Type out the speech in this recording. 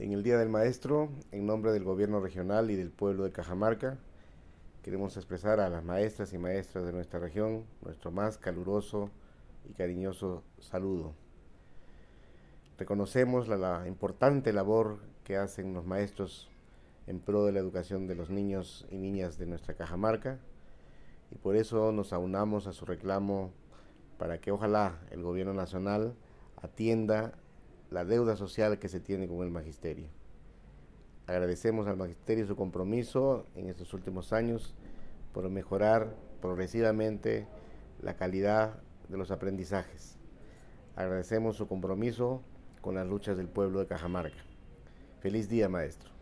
En el Día del Maestro, en nombre del Gobierno Regional y del pueblo de Cajamarca, queremos expresar a las maestras y maestras de nuestra región nuestro más caluroso y cariñoso saludo. Reconocemos la, importante labor que hacen los maestros en pro de la educación de los niños y niñas de nuestra Cajamarca y por eso nos aunamos a su reclamo para que ojalá el gobierno nacional atienda la deuda social que se tiene con el magisterio. Agradecemos al magisterio su compromiso en estos últimos años por mejorar progresivamente la calidad de los aprendizajes. Agradecemos su compromiso con las luchas del pueblo de Cajamarca. Feliz día, maestro.